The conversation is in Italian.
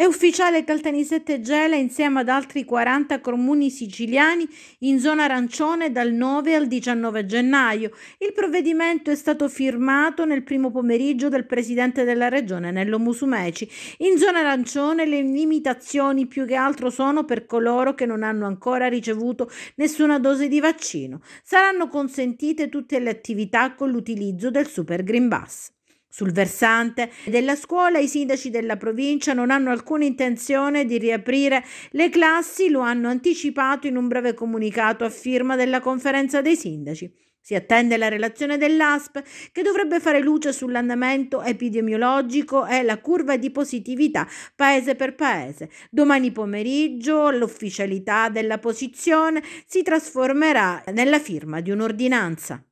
È ufficiale Caltanissette Gela insieme ad altri 40 comuni siciliani in zona arancione dal 9 al 19 gennaio. Il provvedimento è stato firmato nel primo pomeriggio dal presidente della regione Nello Musumeci. In zona arancione le limitazioni più che altro sono per coloro che non hanno ancora ricevuto nessuna dose di vaccino. Saranno consentite tutte le attività con l'utilizzo del Super Green Pass. Sul versante della scuola i sindaci della provincia non hanno alcuna intenzione di riaprire le classi, lo hanno anticipato in un breve comunicato a firma della conferenza dei sindaci. Si attende la relazione dell'ASP che dovrebbe fare luce sull'andamento epidemiologico e la curva di positività paese per paese. Domani pomeriggio l'ufficialità della posizione si trasformerà nella firma di un'ordinanza.